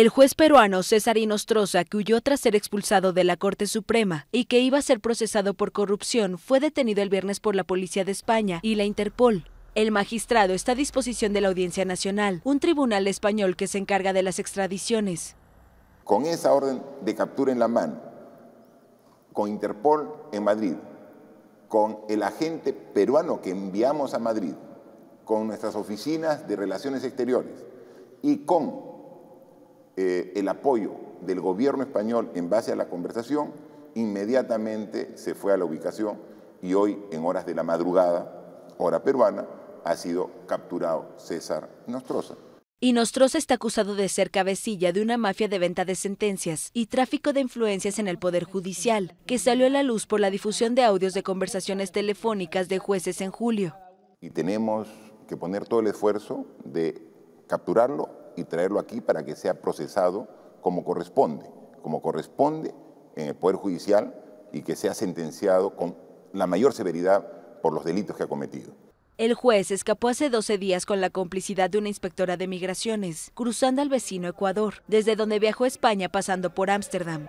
El juez peruano César Inostroza, que huyó tras ser expulsado de la Corte Suprema y que iba a ser procesado por corrupción, fue detenido el viernes por la Policía de España y la Interpol. El magistrado está a disposición de la Audiencia Nacional, un tribunal español que se encarga de las extradiciones. Con esa orden de captura en la mano, con Interpol en Madrid, con el agente peruano que enviamos a Madrid, con nuestras oficinas de relaciones exteriores y con eh, el apoyo del gobierno español en base a la conversación, inmediatamente se fue a la ubicación y hoy, en horas de la madrugada, hora peruana, ha sido capturado César Nostroza. Y Nostroza está acusado de ser cabecilla de una mafia de venta de sentencias y tráfico de influencias en el Poder Judicial, que salió a la luz por la difusión de audios de conversaciones telefónicas de jueces en julio. Y tenemos que poner todo el esfuerzo de capturarlo y traerlo aquí para que sea procesado como corresponde, como corresponde en el Poder Judicial y que sea sentenciado con la mayor severidad por los delitos que ha cometido. El juez escapó hace 12 días con la complicidad de una inspectora de migraciones, cruzando al vecino Ecuador, desde donde viajó a España pasando por Ámsterdam.